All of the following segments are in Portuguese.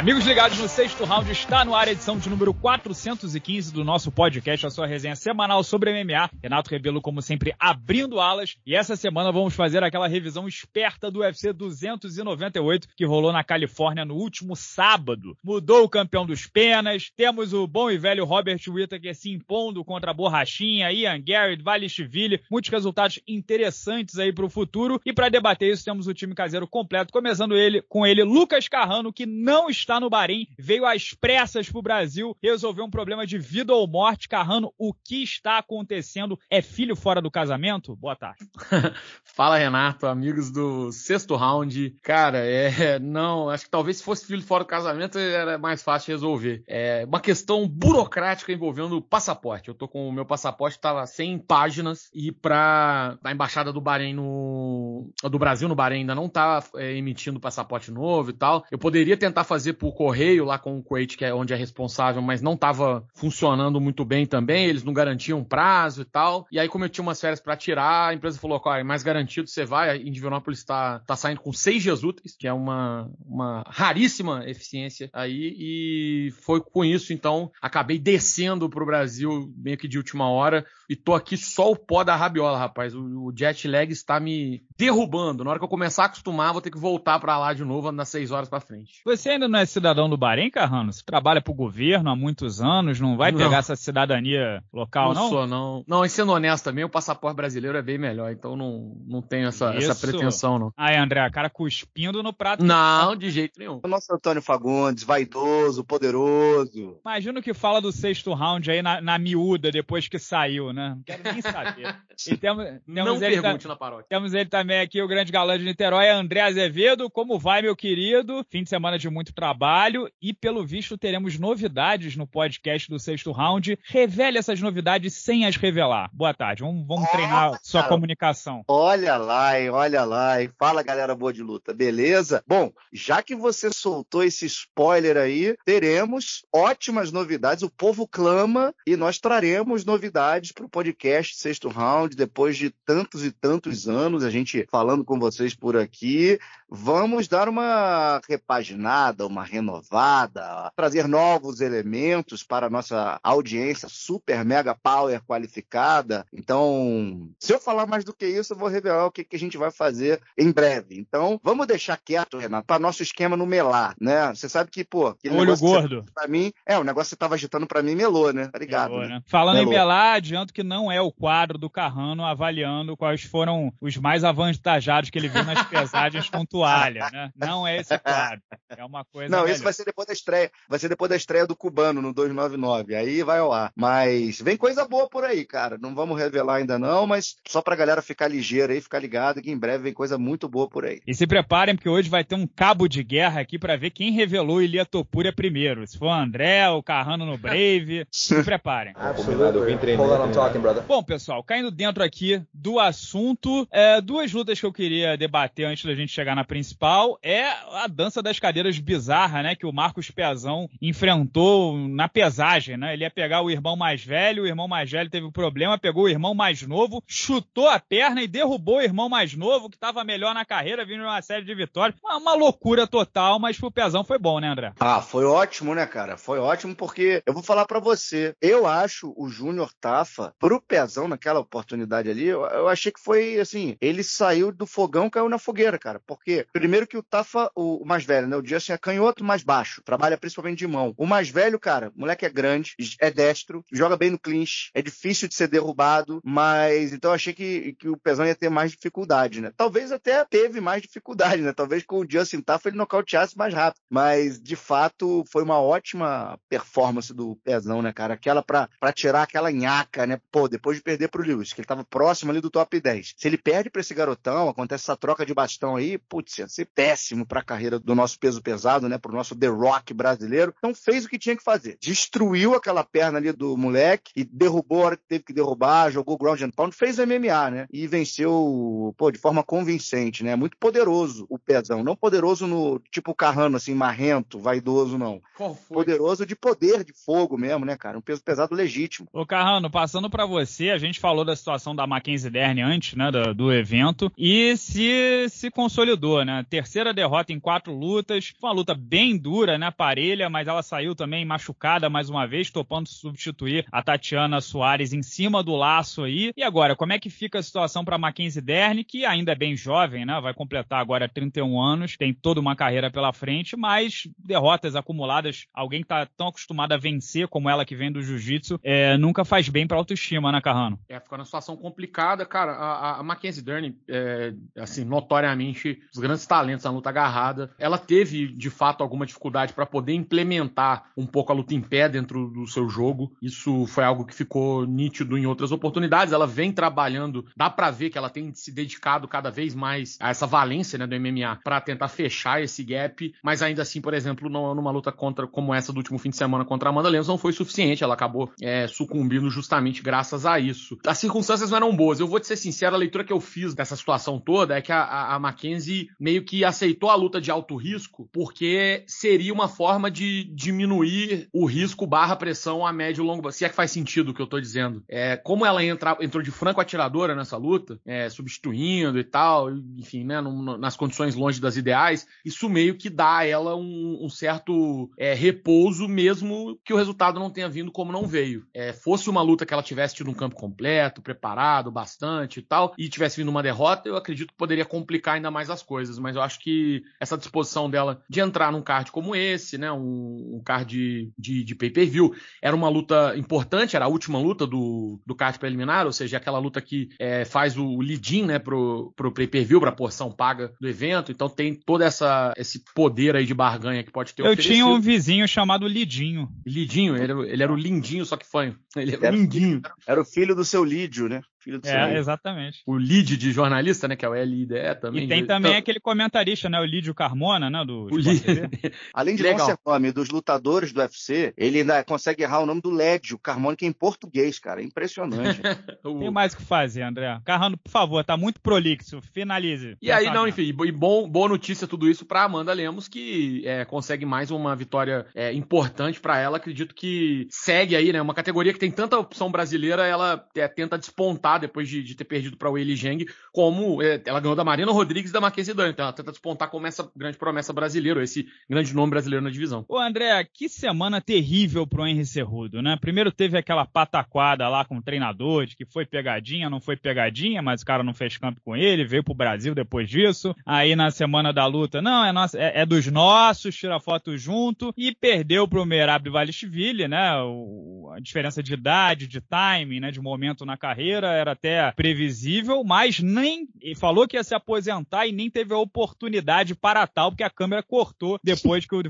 Amigos ligados no sexto round, está no ar a edição de número 415 do nosso podcast, a sua resenha semanal sobre MMA. Renato Rebelo, como sempre, abrindo alas. E essa semana vamos fazer aquela revisão esperta do UFC 298 que rolou na Califórnia no último sábado. Mudou o campeão dos penas, temos o bom e velho Robert Whittaker se impondo contra a Borrachinha, Ian Garrett, Valichvili. Muitos resultados interessantes aí para o futuro. E para debater isso, temos o time caseiro completo, começando ele com ele, Lucas Carrano, que não está está no Bahrein, veio às pressas para o Brasil, resolveu um problema de vida ou morte. Carrano, o que está acontecendo? É filho fora do casamento? Boa tarde. Fala, Renato, amigos do sexto round. Cara, é, não, acho que talvez se fosse filho fora do casamento era mais fácil resolver. É uma questão burocrática envolvendo o passaporte. Eu tô com o meu passaporte, tá estava 100 páginas e para a embaixada do Bahrein no do Brasil no Bahrein ainda não tá é, emitindo passaporte novo e tal. Eu poderia tentar fazer por tipo, correio lá com o Kuwait, que é onde é responsável, mas não estava funcionando muito bem também, eles não garantiam prazo e tal. E aí, como eu tinha umas férias para tirar, a empresa falou: é mais garantido você vai. A Indivinápolis está tá saindo com seis dias úteis, que é uma, uma raríssima eficiência aí. E foi com isso, então, acabei descendo para o Brasil meio que de última hora e tô aqui só o pó da rabiola, rapaz. O, o jet lag está me derrubando. Na hora que eu começar a acostumar, vou ter que voltar para lá de novo, nas seis horas para frente. Você ainda não é cidadão do Bahrein, Carrano? Você trabalha para o governo há muitos anos, não vai não. pegar essa cidadania local, não? Não sou, não. Não, e sendo honesto também, o passaporte brasileiro é bem melhor, então não, não tenho essa, essa pretensão, não. Aí, André, a cara cuspindo no prato. Não, de jeito nenhum. O nosso Antônio Fagundes, vaidoso, poderoso. Imagino que fala do sexto round aí na, na miúda depois que saiu, né? Não quero nem saber. E temos, temos não pergunte na paróquia. Temos ele também aqui, o grande galã de Niterói, é André Azevedo. Como vai, meu querido? Fim de semana de muito trabalho trabalho e, pelo visto, teremos novidades no podcast do sexto round. Revele essas novidades sem as revelar. Boa tarde, vamos, vamos ah, treinar cara. sua comunicação. Olha lá, hein, olha lá. Hein. Fala, galera boa de luta, beleza? Bom, já que você soltou esse spoiler aí, teremos ótimas novidades. O povo clama e nós traremos novidades para o podcast sexto round depois de tantos e tantos anos. A gente falando com vocês por aqui vamos dar uma repaginada, uma renovada, trazer novos elementos para a nossa audiência super mega power qualificada. Então, se eu falar mais do que isso, eu vou revelar o que, que a gente vai fazer em breve. Então, vamos deixar quieto, Renato, para tá nosso esquema no melar, né? Você sabe que, pô, olho gordo. Para mim, é, o negócio que você tava agitando para mim melou, né? Obrigado. Tá melou, né? Né? Falando melou. em melar, adianto que não é o quadro do Carrano avaliando quais foram os mais avantajados que ele viu nas pesagens pontuais toalha, né? Não é esse quadro. É uma coisa. Não, melhor. isso vai ser depois da estreia. Vai ser depois da estreia do Cubano no 299. Aí vai ao ar. Mas vem coisa boa por aí, cara. Não vamos revelar ainda não, mas só pra galera ficar ligeira aí, ficar ligado que em breve vem coisa muito boa por aí. E se preparem, porque hoje vai ter um cabo de guerra aqui para ver quem revelou Ilia Topura primeiro. Se for o André, o Carrano no Brave. se preparem. Absolutamente. Hold on, I'm né? Bom, pessoal, caindo dentro aqui do assunto, é, duas lutas que eu queria debater antes da gente chegar na principal é a dança das cadeiras bizarra, né? Que o Marcos Pezão enfrentou na pesagem, né? Ele ia pegar o irmão mais velho, o irmão mais velho teve um problema, pegou o irmão mais novo, chutou a perna e derrubou o irmão mais novo, que estava melhor na carreira, vindo uma série de vitórias. Uma, uma loucura total, mas pro Pezão foi bom, né, André? Ah, foi ótimo, né, cara? Foi ótimo porque eu vou falar para você, eu acho o Júnior Tafa, pro Pezão naquela oportunidade ali, eu, eu achei que foi assim, ele saiu do fogão, caiu na fogueira, cara, porque Primeiro que o Tafa, o mais velho, né? O Justin é canhoto mais baixo, trabalha principalmente de mão. O mais velho, cara, o moleque é grande, é destro, joga bem no clinch, é difícil de ser derrubado, mas então achei que, que o Pezão ia ter mais dificuldade, né? Talvez até teve mais dificuldade, né? Talvez com o Justin Tafa ele nocauteasse mais rápido, mas de fato foi uma ótima performance do Pezão, né, cara? Aquela pra, pra tirar aquela nhaca, né? Pô, depois de perder pro Lewis, que ele tava próximo ali do top 10. Se ele perde pra esse garotão, acontece essa troca de bastão aí, putz, notícia, ser péssimo para a carreira do nosso peso pesado, né, para o nosso The Rock brasileiro. Então fez o que tinha que fazer, destruiu aquela perna ali do moleque e derrubou a hora que teve que derrubar, jogou ground and pound, fez MMA, né, e venceu, pô, de forma convincente, né, muito poderoso o pezão, não poderoso no tipo Carrano assim, marrento, vaidoso não, poderoso de poder, de fogo mesmo, né, cara, um peso pesado legítimo. Ô Carrano, passando para você, a gente falou da situação da Mackenzie Dern antes, né, do, do evento e se se consolidou falou, né? Terceira derrota em quatro lutas. Foi uma luta bem dura, né? Parelha, mas ela saiu também machucada mais uma vez, topando substituir a Tatiana Soares em cima do laço aí. E agora, como é que fica a situação para Mackenzie Dern, que ainda é bem jovem, né? Vai completar agora 31 anos, tem toda uma carreira pela frente, mas derrotas acumuladas, alguém que tá tão acostumado a vencer como ela que vem do jiu-jitsu, é, nunca faz bem pra autoestima, né, Carrano? É, fica numa situação complicada, cara. A, a Mackenzie Dern, é, assim, notoriamente grandes talentos na luta agarrada. Ela teve, de fato, alguma dificuldade para poder implementar um pouco a luta em pé dentro do seu jogo. Isso foi algo que ficou nítido em outras oportunidades. Ela vem trabalhando, dá para ver que ela tem se dedicado cada vez mais a essa valência né, do MMA para tentar fechar esse gap, mas ainda assim, por exemplo, não, numa luta contra como essa do último fim de semana contra a Amanda Lemos não foi suficiente. Ela acabou é, sucumbindo justamente graças a isso. As circunstâncias não eram boas. Eu vou te ser sincero, a leitura que eu fiz dessa situação toda é que a, a, a Mackenzie meio que aceitou a luta de alto risco, porque seria uma forma de diminuir o risco barra pressão a médio e longo prazo. Se é que faz sentido o que eu tô dizendo. É, como ela entra, entrou de franco atiradora nessa luta, é, substituindo e tal, enfim, né, no, nas condições longe das ideais, isso meio que dá a ela um, um certo é, repouso, mesmo que o resultado não tenha vindo como não veio. É, fosse uma luta que ela tivesse tido um campo completo, preparado bastante e tal, e tivesse vindo uma derrota, eu acredito que poderia complicar ainda mais as coisas coisas, mas eu acho que essa disposição dela de entrar num card como esse, né, um, um card de, de, de pay-per-view, era uma luta importante, era a última luta do, do card preliminar, ou seja, aquela luta que é, faz o, lead-in né, pro, pro pay-per-view, pra porção paga do evento, então tem todo essa, esse poder aí de barganha que pode ter Eu oferecido. tinha um vizinho chamado Lidinho. Lidinho, ele, ele era o lindinho, só que foi. Ele era, era o lindinho. Filho, era o filho do seu Lídio, né? Filho do é, seu. exatamente. O lead de jornalista, né? Que é o LIDE também. E tem também então... aquele comentarista, né? O Lídio Carmona, né? Do o Além de Legal. não ser nome dos lutadores do UFC, ele ainda consegue errar o nome do Lédio Carmona, que é em português, cara. É impressionante. o... Tem mais o que fazer, André. Carrano, por favor, tá muito prolixo. Finalize. E aí, não, enfim, e bom, boa notícia tudo isso pra Amanda Lemos, que é, consegue mais uma vitória é, importante para ela. Acredito que segue aí, né? Uma categoria que tem tanta opção brasileira, ela é, tenta despontar depois de, de ter perdido para o Willy Geng, como é, ela ganhou da Marina Rodrigues e da Marquesa Dani. Então ela tenta despontar como essa grande promessa brasileira, esse grande nome brasileiro na divisão. Ô André, que semana terrível para o Henry Cerrudo, né? Primeiro teve aquela pataquada lá com o treinador, de que foi pegadinha, não foi pegadinha, mas o cara não fez campo com ele, veio pro Brasil depois disso. Aí na semana da luta, não, é, nossa, é, é dos nossos, tira foto junto, e perdeu para o Merab Valishvili, né? O, a diferença de idade, de timing, né? De momento na carreira era até previsível, mas nem falou que ia se aposentar e nem teve a oportunidade para tal, porque a câmera cortou depois que o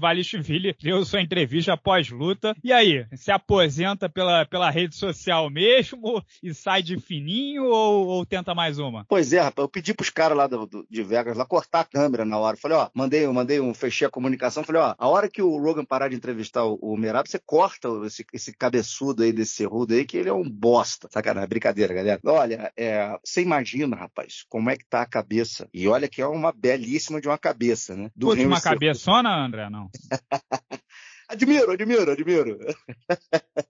Ville deu sua entrevista após luta. E aí, se aposenta pela, pela rede social mesmo e sai de fininho ou, ou tenta mais uma? Pois é, rapaz, eu pedi pros caras lá do, do, de Vegas lá cortar a câmera na hora. Falei, ó, mandei, mandei um, fechei a comunicação, falei, ó, a hora que o Rogan parar de entrevistar o, o Merab, você corta esse, esse cabeçudo aí desse rudo aí, que ele é um bosta. Sacanagem, brincadeira, galera. Olha, é, você imagina, rapaz, como é que tá a cabeça. E olha que é uma belíssima de uma cabeça, né? Do Pô, de uma cabeçona, André, não? admiro, admiro, admiro.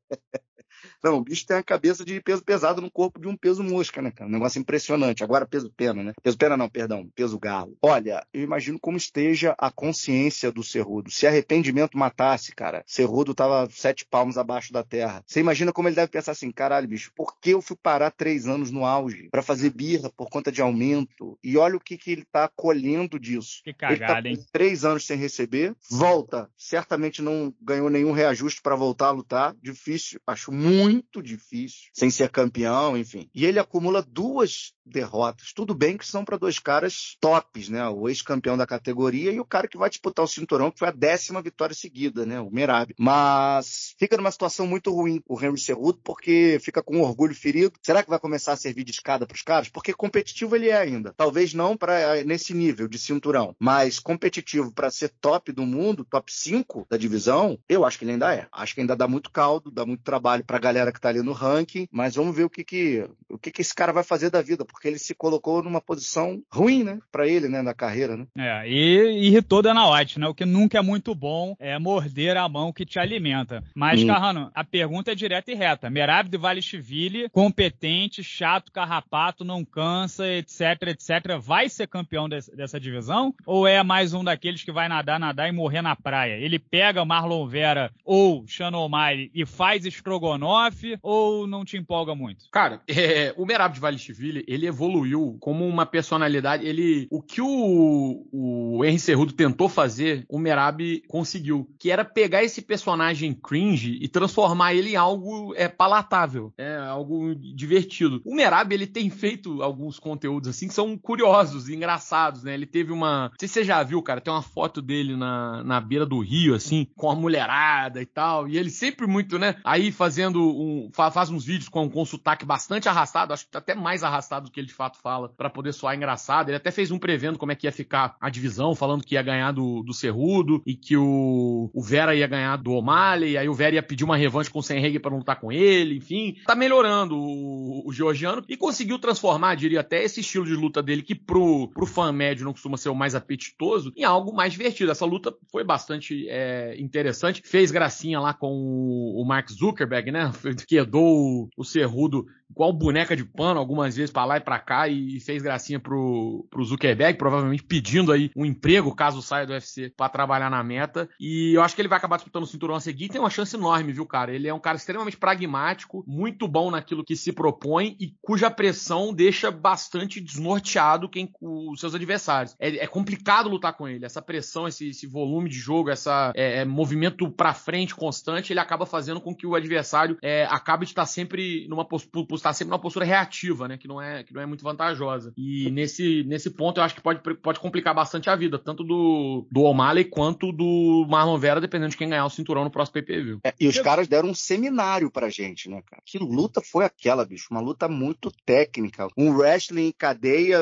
Não, o bicho tem a cabeça de peso pesado no corpo de um peso mosca, né, cara? Um negócio impressionante. Agora peso pena, né? Peso pena não, perdão, peso galo. Olha, eu imagino como esteja a consciência do Cerrudo. Se arrependimento matasse, cara, Cerrudo tava sete palmos abaixo da terra. Você imagina como ele deve pensar assim, caralho, bicho, por que eu fui parar três anos no auge para fazer birra por conta de aumento? E olha o que, que ele tá colhendo disso. Que cagada, ele tá hein? Três anos sem receber, volta, certamente não ganhou nenhum reajuste para voltar a lutar, difícil, acho muito muito difícil, sem ser campeão, enfim. E ele acumula duas derrotas. Tudo bem que são para dois caras tops, né? O ex-campeão da categoria e o cara que vai disputar o cinturão, que foi a décima vitória seguida, né? O Merab. Mas fica numa situação muito ruim o Henry Cerruto, porque fica com orgulho ferido. Será que vai começar a servir de escada para os caras? Porque competitivo ele é ainda. Talvez não para eh, nesse nível de cinturão, mas competitivo para ser top do mundo, top 5 da divisão, eu acho que ele ainda é. Acho que ainda dá muito caldo, dá muito trabalho para a galera galera que está ali no ranking, mas vamos ver o que que, o que que esse cara vai fazer da vida, porque ele se colocou numa posição ruim, né, para ele, né, na carreira, né? É, e irritou Dana White, né, o que nunca é muito bom é morder a mão que te alimenta. Mas, hum. Carrano, a pergunta é direta e reta. Merab de Valishvili, competente, chato, carrapato, não cansa, etc, etc, vai ser campeão dessa divisão? Ou é mais um daqueles que vai nadar, nadar e morrer na praia? Ele pega Marlon Vera ou Shannon O'Malley e faz estrogonofe staff ou não te empolga muito? Cara, é, o Merab de Valishvili, ele evoluiu como uma personalidade. Ele, o que o, o Henry Cerrudo tentou fazer, o Merab conseguiu, que era pegar esse personagem cringe e transformar ele em algo é, palatável, é, algo divertido. O Merab, ele tem feito alguns conteúdos assim que são curiosos, engraçados, né? Ele teve uma. Não sei se você já viu, cara, tem uma foto dele na, na beira do rio, assim, com a mulherada e tal, e ele sempre muito, né? Aí fazendo um, faz uns vídeos com, com um sotaque bastante arrastado, acho que tá até mais arrastado do que ele de fato fala, para poder soar engraçado. Ele até fez um prevendo como é que ia ficar a divisão, falando que ia ganhar do, do Cerrudo e que o, o Vera ia ganhar do O'Malley, e aí o Vera ia pedir uma revanche com o Senreg para lutar com ele, enfim. Tá melhorando o, o, georgiano e conseguiu transformar, diria até, esse estilo de luta dele, que pro, pro fã médio não costuma ser o mais apetitoso, em algo mais divertido. Essa luta foi bastante é, interessante, fez gracinha lá com o, o Mark Zuckerberg, né? que Edou, o Cerrudo igual boneca de pano algumas vezes para lá e para cá e fez gracinha pro, pro Zuckerberg, provavelmente pedindo aí um emprego caso saia do UFC para trabalhar na meta. E eu acho que ele vai acabar disputando o cinturão a seguir e tem uma chance enorme, viu, cara? Ele é um cara extremamente pragmático, muito bom naquilo que se propõe e cuja pressão deixa bastante desnorteado quem os seus adversários. É, é complicado lutar com ele. Essa pressão, esse, esse volume de jogo, essa é, é, movimento para frente constante, ele acaba fazendo com que o adversário é, acabe de estar tá sempre numa postura está sempre numa postura reativa, né? Que não é, que não é muito vantajosa. E nesse, nesse ponto eu acho que pode, pode complicar bastante a vida, tanto do, do O'Malley quanto do Marlon Vera, dependendo de quem ganhar o cinturão no próximo PPV. É, e os caras deram um seminário pra gente, né, cara? Que luta foi aquela, bicho? Uma luta muito técnica. Um wrestling em cadeia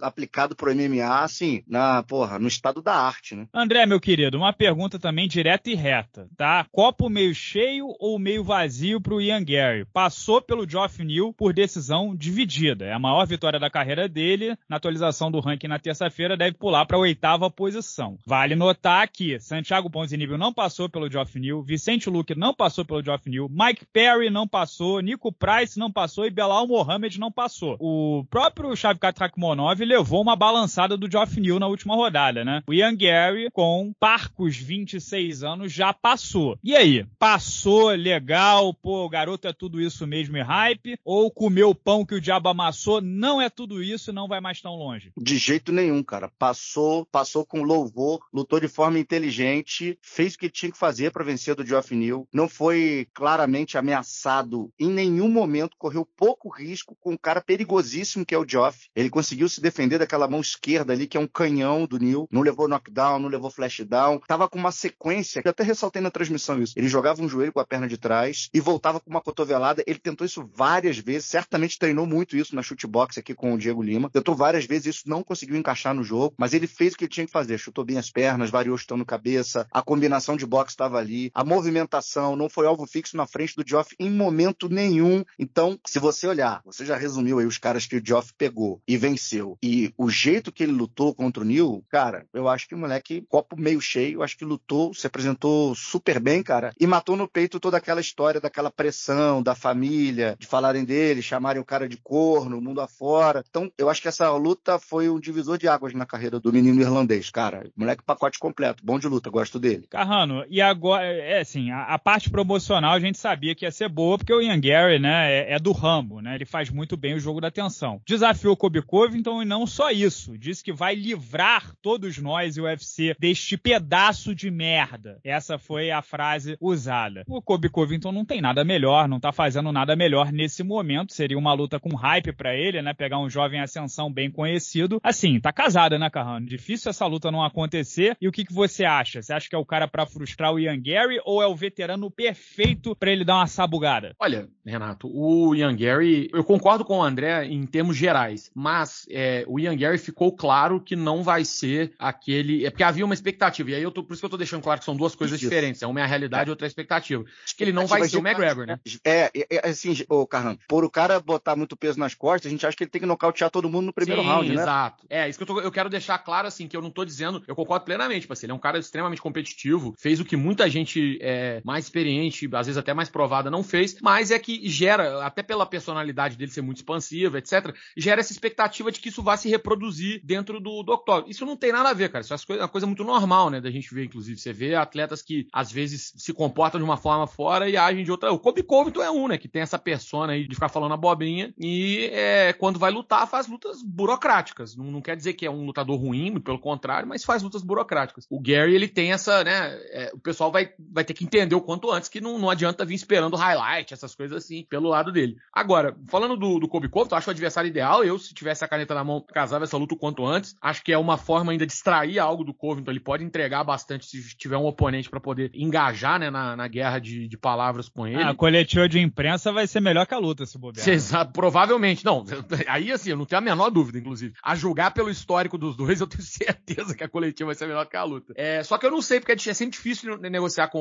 aplicado pro MMA, assim, na, porra, no estado da arte, né? André, meu querido, uma pergunta também direta e reta, tá? Copo meio cheio ou meio vazio pro Ian Gary? Passou pelo Geoff Neal conseguiu por decisão dividida. É a maior vitória da carreira dele. Na atualização do ranking na terça-feira, deve pular para a oitava posição. Vale notar que Santiago Ponzinibio não passou pelo Geoff New, Vicente Luque não passou pelo Geoff New, Mike Perry não passou, Nico Price não passou e Belal Mohamed não passou. O próprio Shavkat Rakhmonov levou uma balançada do Geoff New na última rodada, né? O Ian Gary, com parcos 26 anos, já passou. E aí? Passou legal, pô, o garoto é tudo isso mesmo e hype? ou comer o pão que o diabo amassou, não é tudo isso, não vai mais tão longe. De jeito nenhum, cara. Passou, passou com louvor, lutou de forma inteligente, fez o que tinha que fazer para vencer do Geoff Neal, não foi claramente ameaçado em nenhum momento, correu pouco risco com um cara perigosíssimo que é o Geoff. Ele conseguiu se defender daquela mão esquerda ali que é um canhão do Neal, não levou knockdown, não levou flashdown, tava com uma sequência, eu até ressaltei na transmissão isso. Ele jogava um joelho com a perna de trás e voltava com uma cotovelada, ele tentou isso várias várias vezes, certamente treinou muito isso na chutebox aqui com o Diego Lima. Tentou várias vezes, isso não conseguiu encaixar no jogo, mas ele fez o que ele tinha que fazer. Chutou bem as pernas, variou chutando cabeça, a combinação de boxe estava ali, a movimentação, não foi alvo fixo na frente do Joff em momento nenhum. Então, se você olhar, você já resumiu aí os caras que o Joff pegou e venceu. E o jeito que ele lutou contra o Neil, cara, eu acho que o moleque, copo meio cheio, acho que lutou, se apresentou super bem, cara, e matou no peito toda aquela história daquela pressão, da família, de falarem dele, chamarem o cara de corno, mundo afora. Então, eu acho que essa luta foi um divisor de águas na carreira do menino irlandês, cara. Moleque pacote completo, bom de luta, gosto dele. Carrano, e agora, é, é assim, a, a parte promocional a gente sabia que ia ser boa, porque o Ian Gary, né, é, é do Rambo, né? Ele faz muito bem o jogo da tensão. Desafiou Kobe Covington e não só isso, disse que vai livrar todos nós e o UFC deste pedaço de merda. Essa foi a frase usada. O Kobe Covington não tem nada melhor, não tá fazendo nada melhor nesse momento, seria uma luta com hype para ele, né? Pegar um jovem ascensão bem conhecido. Assim, tá casada, né, Carrano? Difícil essa luta não acontecer. E o que, que você acha? Você acha que é o cara para frustrar o Ian Gary ou é o veterano perfeito para ele dar uma sabugada? Olha, Renato, o Ian Gary, eu concordo com o André em termos gerais, mas é, o Ian Gary ficou claro que não vai ser aquele. É porque havia uma expectativa, e aí eu tô, por isso que eu tô deixando claro que são duas coisas Isso. diferentes. É uma é a realidade, e outra é a expectativa. Acho que ele não vai, ser o McGregor, né? É, é, é, assim, ô, oh, por o cara botar muito peso nas costas, a gente acha que ele tem que nocautear todo mundo no primeiro Sim, round, né? Exato. É, isso que eu, tô, eu quero deixar claro, assim, que eu não tô dizendo, eu concordo plenamente, parceiro. Ele é um cara extremamente competitivo, fez o que muita gente é, mais experiente, às vezes até mais provada, não fez, mas é que gera, até pela personalidade dele ser muito expansiva, etc., gera essa expectativa de que isso vá se reproduzir dentro do, do octógono. Isso não tem nada a ver, cara. Isso é, é uma coisa muito normal, né? Da gente ver, inclusive. Você vê atletas que às vezes se comportam de uma forma fora e agem de outra. O Kobe Covington é um, né? Que tem essa persona aí de, ficar falando abobrinha. E é, quando vai lutar, faz lutas burocráticas. Não, não, quer dizer que é um lutador ruim, pelo contrário, mas faz lutas burocráticas. O Gary, ele tem essa, né? É, o pessoal vai, vai ter que entender o quanto antes que não, não adianta vir esperando highlight, essas coisas assim, pelo lado dele. Agora, falando do, do Kobe Covington, acho o adversário ideal. Eu, se tivesse a caneta na mão, casava essa luta o quanto antes. Acho que é uma forma ainda de extrair algo do Covington. Ele pode entregar bastante se tiver um oponente para poder engajar, né, na, na guerra de, de palavras com ele. Ah, a coletiva de imprensa vai ser melhor que a luta absoluta se bobear. Né? Exato, provavelmente. Não, aí assim, eu não tenho a menor dúvida, inclusive. A julgar pelo histórico dos dois, eu tenho certeza que a coletiva vai ser melhor que a luta. É, só que eu não sei, porque é, é sempre difícil negociar com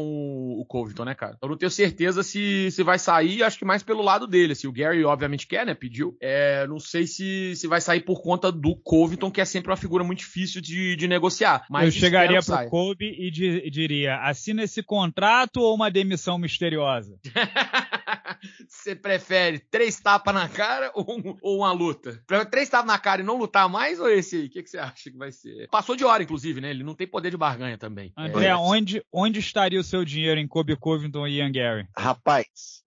o, Covington, né, cara? Eu não tenho certeza se, se vai sair, acho que mais pelo lado dele. Assim, o Gary, obviamente, quer, né? Pediu. É, não sei se, se vai sair por conta do Covington, que é sempre uma figura muito difícil de, de negociar. Mas eu chegaria pro saia. Kobe e diria: assina esse contrato ou uma demissão misteriosa? Você prefere três tapas na cara ou, um, ou uma luta? Prefere três tapas na cara e não lutar mais ou esse aí? O que, você acha que vai ser? Passou de hora, inclusive, né? Ele não tem poder de barganha também. André, é. onde, onde estaria o seu dinheiro em Kobe Covington e Ian Gary? Rapaz,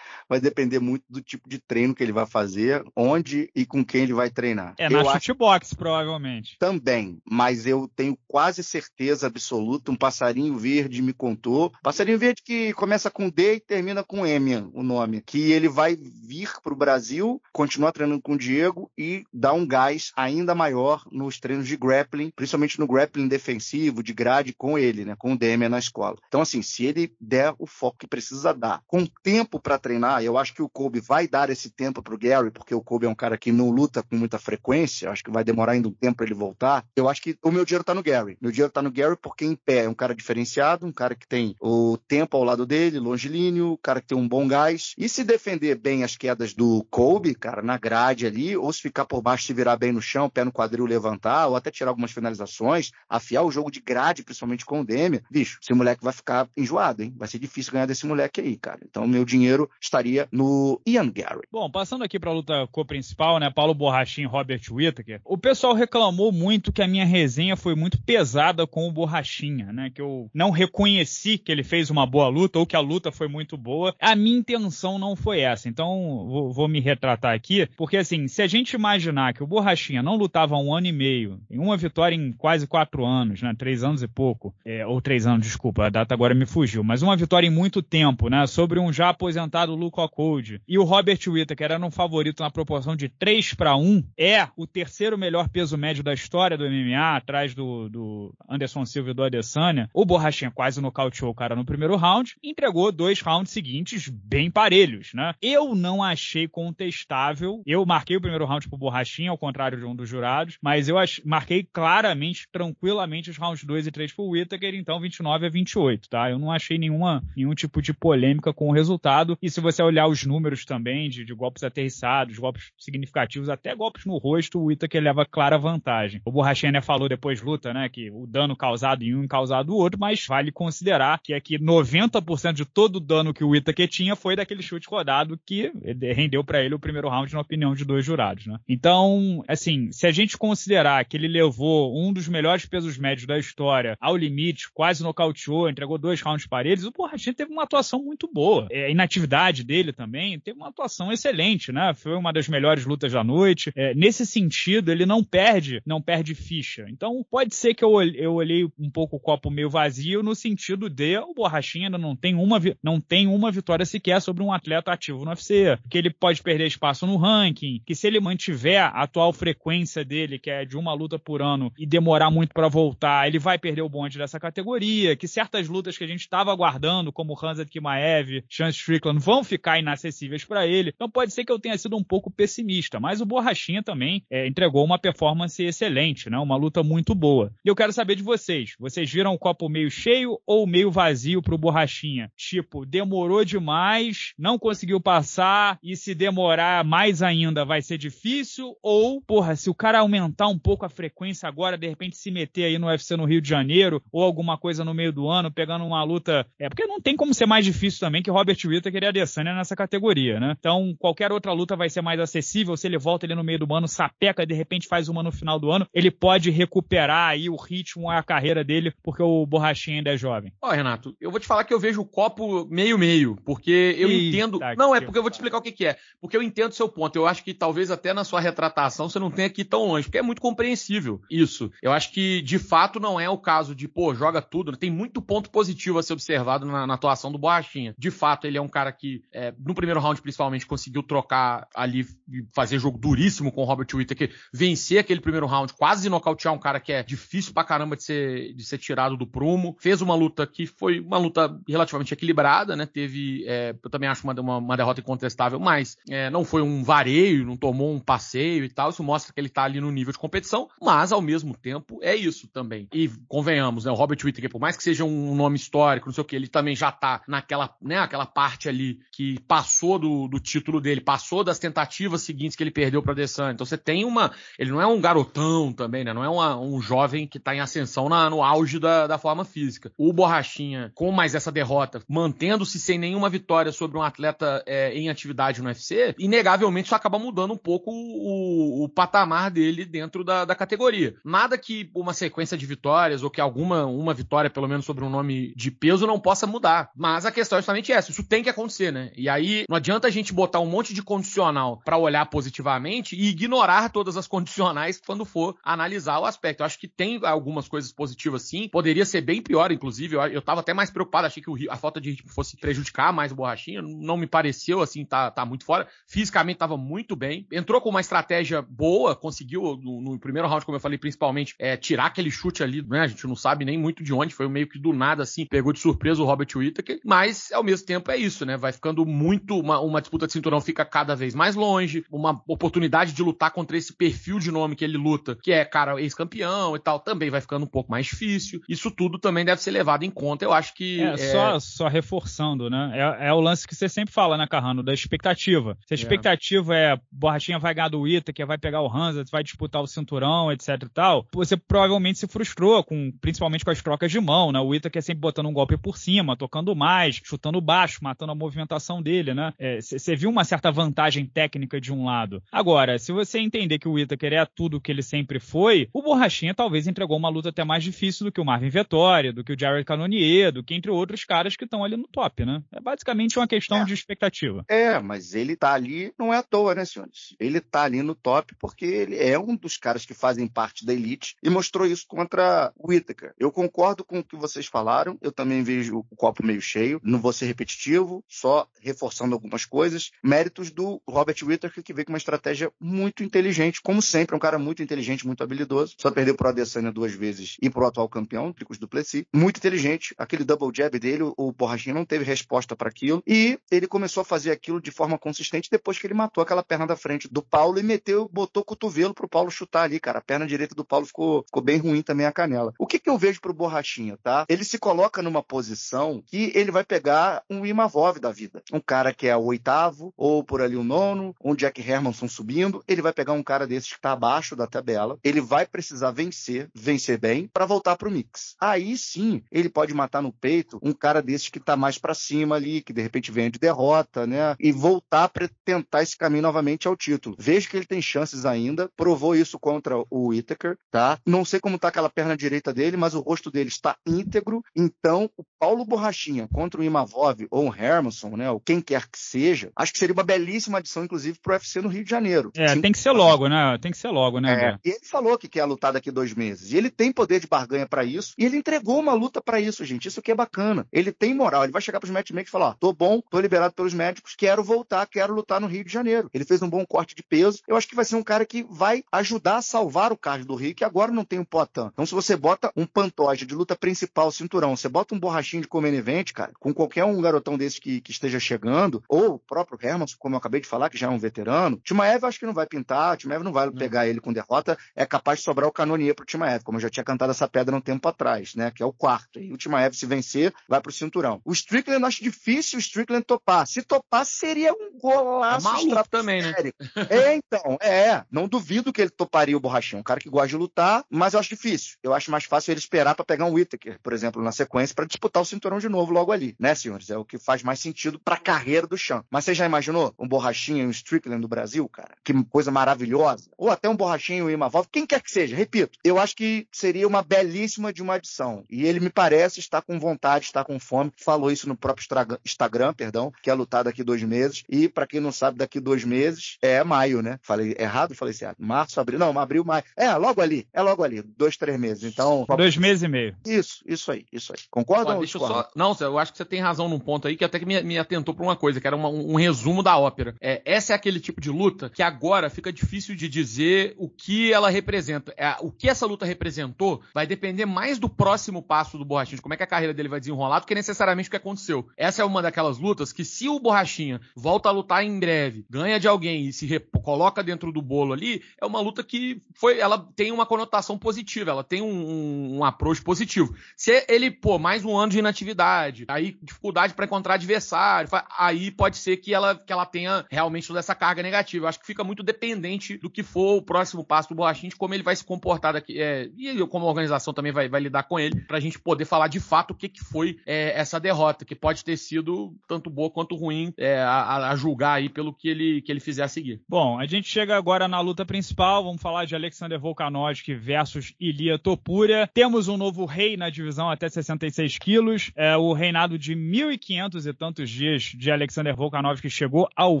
vai depender muito do tipo de treino que ele vai fazer, onde e com quem ele vai treinar. É eu na acho... provavelmente. Também, mas eu tenho quase certeza absoluta, um passarinho verde me contou. Passarinho verde que começa com D e termina com M, o nome nome, que ele vai vir para o Brasil, continuar treinando com o Diego e dar um gás ainda maior nos treinos de grappling, principalmente no grappling defensivo, de grade com ele, né, com o DM na escola. Então, assim, se ele der o foco que precisa dar, com tempo para treinar, eu acho que o Kobe vai dar esse tempo para o Gary, porque o Kobe é um cara que não luta com muita frequência, acho que vai demorar ainda um tempo para ele voltar. Eu acho que o meu dinheiro está no Gary. Meu dinheiro está no Gary porque em pé é um cara diferenciado, um cara que tem o tempo ao lado dele, longilíneo, um cara que tem um bom gás, e se defender bem as quedas do Kobe, cara, na grade ali, ou se ficar por baixo, se virar bem no chão, pé no quadril, levantar, ou até tirar algumas finalizações, afiar o jogo de grade, principalmente com o Demi, bicho, esse moleque vai ficar enjoado, hein? Vai ser difícil ganhar desse moleque aí, cara. Então, meu dinheiro estaria no Ian Gary. Bom, passando aqui para a luta co-principal, né? Paulo Borrachinho e Robert Whittaker. O pessoal reclamou muito que a minha resenha foi muito pesada com o Borrachinha, né? Que eu não reconheci que ele fez uma boa luta ou que a luta foi muito boa. A minha intenção intenção não foi essa. Então, vou, vou, me retratar aqui, porque assim, se a gente imaginar que o Borrachinha não lutava um ano e meio, em uma vitória em quase quatro anos, né? Três anos e pouco, é, ou três anos, desculpa, a data agora me fugiu, mas uma vitória em muito tempo, né? Sobre um já aposentado Luke Cold e o Robert Whittaker era um favorito na proporção de 3 para 1, é o terceiro melhor peso médio da história do MMA, atrás do, do Anderson Silva e do Adesanya. O Borrachinha quase nocauteou o cara no primeiro round, entregou dois rounds seguintes bem parecidos parelhos, né? Eu não achei contestável. Eu marquei o primeiro round pro Borrachinha, ao contrário de um dos jurados, mas eu marquei claramente, tranquilamente, os rounds 2 e 3 pro Whittaker, então 29 a 28, tá? Eu não achei nenhuma, nenhum tipo de polêmica com o resultado. E se você olhar os números também de, de golpes aterrissados, golpes significativos, até golpes no rosto, o Whittaker leva clara vantagem. O Borrachinha né, falou depois luta, né, que o dano causado em um causado no outro, mas vale considerar que aqui é 90% de todo o dano que o Whittaker tinha foi daquele aquele chute rodado que rendeu para ele o primeiro round na opinião de dois jurados, né? Então, assim, se a gente considerar que ele levou um dos melhores pesos médios da história ao limite, quase nocauteou, entregou dois rounds para eles, o Borrachinha teve uma atuação muito boa. É, a inatividade dele também teve uma atuação excelente, né? Foi uma das melhores lutas da noite. É, nesse sentido, ele não perde, não perde ficha. Então, pode ser que eu, eu olhei um pouco o copo meio vazio no sentido de o Borrachinha ainda não tem uma, não tem uma vitória sequer sobre um um atleta ativo no UFC, que ele pode perder espaço no ranking, que se ele mantiver a atual frequência dele, que é de uma luta por ano, e demorar muito para voltar, ele vai perder o bonde dessa categoria, que certas lutas que a gente estava aguardando, como Hansa Kimaev, Chance Strickland, vão ficar inacessíveis para ele. Então pode ser que eu tenha sido um pouco pessimista, mas o Borrachinha também é, entregou uma performance excelente, né? uma luta muito boa. E eu quero saber de vocês, vocês viram o copo meio cheio ou meio vazio pro Borrachinha? Tipo, demorou demais, não conseguiu passar e se demorar mais ainda vai ser difícil? Ou, porra, se o cara aumentar um pouco a frequência agora, de repente se meter aí no UFC no Rio de Janeiro ou alguma coisa no meio do ano, pegando uma luta. É, porque não tem como ser mais difícil também que Robert Whittaker e Adesanya nessa categoria, né? Então, qualquer outra luta vai ser mais acessível. Se ele volta ali no meio do ano, sapeca, de repente faz uma no final do ano, ele pode recuperar aí o ritmo, a carreira dele, porque o Borrachinha ainda é jovem. Ó, oh, Renato, eu vou te falar que eu vejo o copo meio-meio, porque eu e entendo. não, é porque eu vou te explicar o que, que é. Porque eu entendo o seu ponto. Eu acho que talvez até na sua retratação você não tenha que ir tão longe, porque é muito compreensível isso. Eu acho que, de fato, não é o caso de, pô, joga tudo. Tem muito ponto positivo a ser observado na, na atuação do Borrachinha. De fato, ele é um cara que, é, no primeiro round, principalmente, conseguiu trocar ali, fazer jogo duríssimo com o Robert Whittaker, vencer aquele primeiro round, quase nocautear um cara que é difícil pra caramba de ser, de ser tirado do prumo. Fez uma luta que foi uma luta relativamente equilibrada, né? Teve, é, eu também acho uma, uma, uma derrota incontestável, mas é, não foi um vareio, não tomou um passeio e tal. Isso mostra que ele tá ali no nível de competição, mas ao mesmo tempo é isso também. E convenhamos, né? O Robert Whittaker, por mais que seja um nome histórico, não sei o que, ele também já tá naquela, né, aquela parte ali que passou do, do título dele, passou das tentativas seguintes que ele perdeu para Adesanya. Então você tem uma, ele não é um garotão também, né? Não é uma, um jovem que tá em ascensão na, no auge da, da forma física. O Borrachinha, com mais essa derrota, mantendo-se sem nenhuma vitória sobre um atleta é, em atividade no UFC, inegavelmente isso acaba mudando um pouco o, o patamar dele dentro da, da, categoria. Nada que uma sequência de vitórias ou que alguma uma vitória, pelo menos sobre um nome de peso, não possa mudar. Mas a questão é justamente essa: isso tem que acontecer, né? E aí não adianta a gente botar um monte de condicional para olhar positivamente e ignorar todas as condicionais quando for analisar o aspecto. Eu acho que tem algumas coisas positivas sim, poderia ser bem pior, inclusive. Eu, eu tava até mais preocupado, achei que o, a falta de ritmo fosse prejudicar mais o borrachinho não me pareceu assim, tá, tá muito fora. Fisicamente estava muito bem. Entrou com uma estratégia boa, conseguiu no, no primeiro round, como eu falei, principalmente, é, tirar aquele chute ali, né? A gente não sabe nem muito de onde, foi meio que do nada assim, pegou de surpresa o Robert Whittaker, mas ao mesmo tempo é isso, né? Vai ficando muito, uma, uma disputa de cinturão fica cada vez mais longe, uma oportunidade de lutar contra esse perfil de nome que ele luta, que é, cara, ex-campeão e tal, também vai ficando um pouco mais difícil. Isso tudo também deve ser levado em conta, eu acho que. É, é... Só, só reforçando, né? É, é o lance que você sempre fala, né, Carrano, da expectativa. Se a é. expectativa é, é Borrachinha vai ganhar do Ita, que vai pegar o Hansa, vai disputar o cinturão, etc e tal, você provavelmente se frustrou, com, principalmente com as trocas de mão, né? O Ita que é sempre botando um golpe por cima, tocando mais, chutando baixo, matando a movimentação dele, né? Você é, viu uma certa vantagem técnica de um lado. Agora, se você entender que o Itaker é tudo que ele sempre foi, o Borrachinha talvez entregou uma luta até mais difícil do que o Marvin Vettori, do que o Jared Canonier, do que entre outros caras que estão ali no top, né? É basicamente uma questão questão é. de expectativa. É, mas ele tá ali, não é à toa, né, senhores? Ele tá ali no top porque ele é um dos caras que fazem parte da elite e mostrou isso contra o Whittaker. Eu concordo com o que vocês falaram, eu também vejo o copo meio cheio, não vou ser repetitivo, só reforçando algumas coisas. Méritos do Robert Whittaker, que veio com uma estratégia muito inteligente, como sempre, é um cara muito inteligente, muito habilidoso, só perdeu pro Adesanya duas vezes e pro atual campeão, Tricos Duplessis. Muito inteligente, aquele double jab dele, o Borrachinha não teve resposta para aquilo e ele começou a fazer aquilo de forma consistente depois que ele matou aquela perna da frente do Paulo e meteu, botou o cotovelo pro Paulo chutar ali, cara. A perna direita do Paulo ficou, ficou bem ruim também a canela. O que, que eu vejo pro Borrachinha, tá? Ele se coloca numa posição que ele vai pegar um Imavov da vida. Um cara que é o oitavo, ou por ali o nono, um Jack Hermanson subindo. Ele vai pegar um cara desses que tá abaixo da tabela. Ele vai precisar vencer, vencer bem, para voltar pro mix. Aí sim, ele pode matar no peito um cara desses que tá mais para cima ali, que de repente vem de derrota, né? E voltar para tentar esse caminho novamente ao título. Vejo que ele tem chances ainda, provou isso contra o Whittaker, tá? Não sei como tá aquela perna direita dele, mas o rosto dele está íntegro, então o Paulo Borrachinha contra o Imavov ou o Hermanson, né? Ou quem quer que seja, acho que seria uma belíssima adição, inclusive, pro UFC no Rio de Janeiro. É, Sim. tem que ser logo, né? Tem que ser logo, né? É, ele falou que quer lutar daqui dois meses, e ele tem poder de barganha para isso, e ele entregou uma luta para isso, gente. Isso que é bacana. Ele tem moral, ele vai chegar pros matchmakers e falar: ó, tô bom, tô liberado pelos médicos, quero voltar, quero lutar no Rio de Janeiro. Ele fez um bom corte de peso. Eu acho que vai ser um cara que vai ajudar a salvar o card do Rio, que agora não tem o um Potan. Então, se você bota um pantoja de luta principal, cinturão, você bota um borrachinho de comen event, cara, com qualquer um garotão desse que, que esteja chegando, ou o próprio Hermans, como eu acabei de falar, que já é um veterano, Timaev acho que não vai pintar, Timaev não vai não. pegar ele com derrota, é capaz de sobrar o Canonier pro Timaev, como eu já tinha cantado essa pedra um tempo atrás, né, que é o quarto. E o Timaev se vencer, vai pro cinturão. O Strickland acho difícil o Strickland topar. Se topar, seria um golaço é também, né? é, então, é. Não duvido que ele toparia o borrachinho Um cara que gosta de lutar, mas eu acho difícil. Eu acho mais fácil ele esperar para pegar um Whittaker, por exemplo, na sequência, para disputar o cinturão de novo logo ali, né, senhores? É o que faz mais sentido para a carreira do Chan. Mas você já imaginou um borrachinho e um Strickland do Brasil, cara? Que coisa maravilhosa. Ou até um borrachinho e um Imavolv, quem quer que seja, repito. Eu acho que seria uma belíssima de uma adição. E ele me parece está com vontade, está com fome. Falou isso no próprio Instagram, perdão perdão, que é lutar daqui dois meses. E, para quem não sabe, daqui dois meses é maio, né? Falei errado? Falei certo. Assim, ah, março, abril. Não, abril, maio. É, logo ali. É logo ali. Dois, três meses. Então. Dois meses e meio. Isso, isso aí, isso aí. concorda ou deixa eu só... Não, eu acho que você tem razão num ponto aí que até que me, me atentou pra uma coisa, que era uma, um resumo da ópera. É, essa é aquele tipo de luta que agora fica difícil de dizer o que ela representa. É, o que essa luta representou vai depender mais do próximo passo do Borrachinho, como é que a carreira dele vai desenrolar, do que necessariamente o que aconteceu. Essa é uma daquelas lutas lutas que se o Borrachinha volta a lutar em breve, ganha de alguém e se coloca dentro do bolo ali, é uma luta que foi, ela tem uma conotação positiva, ela tem um, um, um approach positivo. Se ele, pô, mais um ano de inatividade, aí dificuldade para encontrar adversário, aí pode ser que ela, que ela tenha realmente toda essa carga negativa. Eu acho que fica muito dependente do que for o próximo passo do Borrachinha, de como ele vai se comportar daqui, é, e como a organização também vai, vai lidar com ele, pra gente poder falar de fato o que, que foi é, essa derrota, que pode ter sido tanto tanto boa quanto ruim é, a, a, julgar aí pelo que ele, que ele fizer a seguir. Bom, a gente chega agora na luta principal, vamos falar de Alexander Volkanovski versus Ilia Topuria. Temos um novo rei na divisão até 66 quilos, é, o reinado de 1.500 e tantos dias de Alexander Volkanovski chegou ao